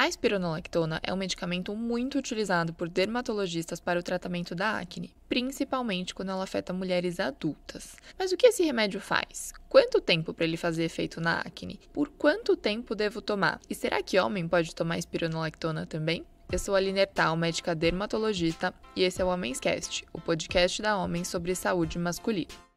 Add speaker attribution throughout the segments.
Speaker 1: A espironolactona é um medicamento muito utilizado por dermatologistas para o tratamento da acne, principalmente quando ela afeta mulheres adultas. Mas o que esse remédio faz? Quanto tempo para ele fazer efeito na acne? Por quanto tempo devo tomar? E será que homem pode tomar espironolactona também? Eu sou a Linertal, médica dermatologista, e esse é o Homenscast, o podcast da Homem sobre saúde masculina.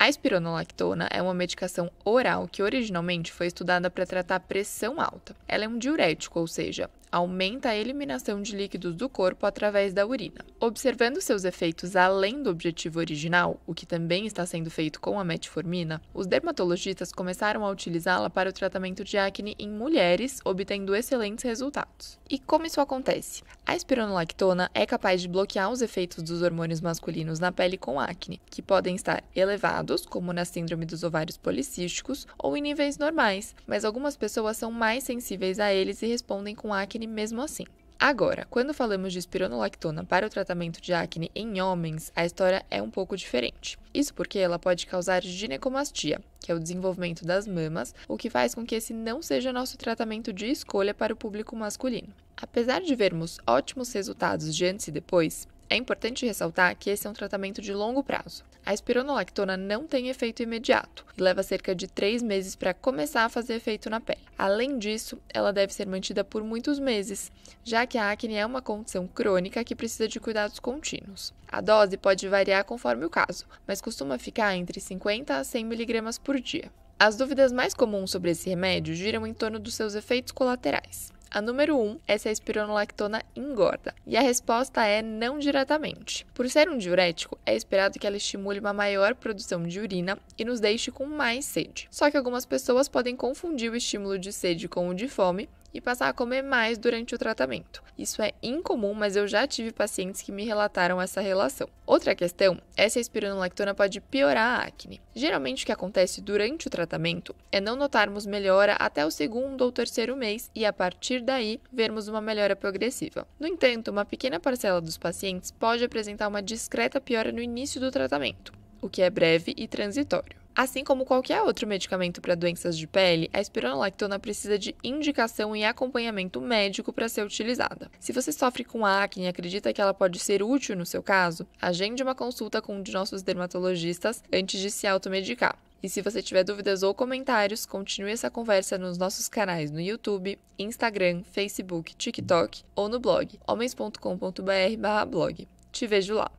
Speaker 1: A espironolactona é uma medicação oral que originalmente foi estudada para tratar pressão alta. Ela é um diurético, ou seja, aumenta a eliminação de líquidos do corpo através da urina. Observando seus efeitos além do objetivo original, o que também está sendo feito com a metformina, os dermatologistas começaram a utilizá-la para o tratamento de acne em mulheres, obtendo excelentes resultados. E como isso acontece? A espironolactona é capaz de bloquear os efeitos dos hormônios masculinos na pele com acne, que podem estar elevados, como na síndrome dos ovários policísticos, ou em níveis normais, mas algumas pessoas são mais sensíveis a eles e respondem com acne acne mesmo assim. Agora, quando falamos de espironolactona para o tratamento de acne em homens, a história é um pouco diferente. Isso porque ela pode causar ginecomastia, que é o desenvolvimento das mamas, o que faz com que esse não seja nosso tratamento de escolha para o público masculino. Apesar de vermos ótimos resultados de antes e depois, é importante ressaltar que esse é um tratamento de longo prazo. A espironolactona não tem efeito imediato e leva cerca de 3 meses para começar a fazer efeito na pele. Além disso, ela deve ser mantida por muitos meses, já que a acne é uma condição crônica que precisa de cuidados contínuos. A dose pode variar conforme o caso, mas costuma ficar entre 50 a 100 mg por dia. As dúvidas mais comuns sobre esse remédio giram em torno dos seus efeitos colaterais. A número 1 um é se a espironolactona engorda, e a resposta é não diretamente. Por ser um diurético, é esperado que ela estimule uma maior produção de urina e nos deixe com mais sede. Só que algumas pessoas podem confundir o estímulo de sede com o de fome e passar a comer mais durante o tratamento. Isso é incomum, mas eu já tive pacientes que me relataram essa relação. Outra questão é se a espironolactona pode piorar a acne. Geralmente o que acontece durante o tratamento é não notarmos melhora até o segundo ou terceiro mês e a partir daí vermos uma melhora progressiva. No entanto, uma pequena parcela dos pacientes pode apresentar uma discreta piora no início do tratamento, o que é breve e transitório. Assim como qualquer outro medicamento para doenças de pele, a espironolactona precisa de indicação e acompanhamento médico para ser utilizada. Se você sofre com acne e acredita que ela pode ser útil no seu caso, agende uma consulta com um de nossos dermatologistas antes de se automedicar. E se você tiver dúvidas ou comentários, continue essa conversa nos nossos canais no YouTube, Instagram, Facebook, TikTok ou no blog homens.com.br/blog. Te vejo lá.